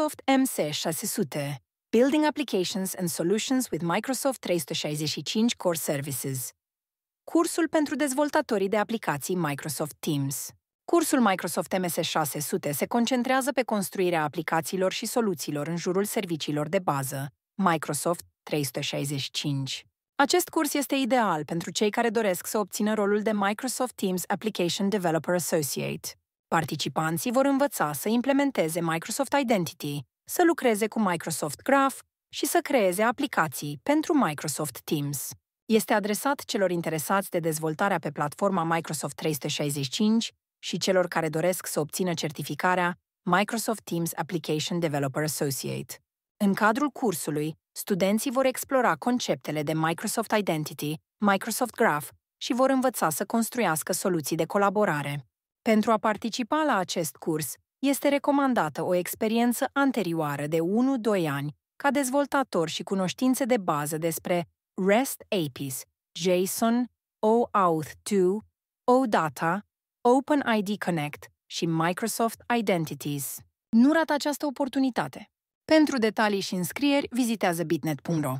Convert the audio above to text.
Microsoft M600, Building Applications and Solutions with Microsoft 365 Core Services. Cursul pentru dezvoltatorii de aplicații Microsoft Teams. Cursul Microsoft MS600 se concentrează pe construirea aplicațiilor și soluțiilor în jurul serviciilor de bază, Microsoft 365. Acest curs este ideal pentru cei care doresc să obțină rolul de Microsoft Teams Application Developer Associate. Participanții vor învăța să implementeze Microsoft Identity, să lucreze cu Microsoft Graph și să creeze aplicații pentru Microsoft Teams. Este adresat celor interesați de dezvoltarea pe platforma Microsoft 365 și celor care doresc să obțină certificarea Microsoft Teams Application Developer Associate. În cadrul cursului, studenții vor explora conceptele de Microsoft Identity, Microsoft Graph și vor învăța să construiască soluții de colaborare. Pentru a participa la acest curs, este recomandată o experiență anterioară de 1-2 ani ca dezvoltator și cunoștințe de bază despre REST APIs, JSON, OAuth2, OData, OpenID Connect și Microsoft Identities. Nu rata această oportunitate! Pentru detalii și înscrieri, vizitează bitnet.ro.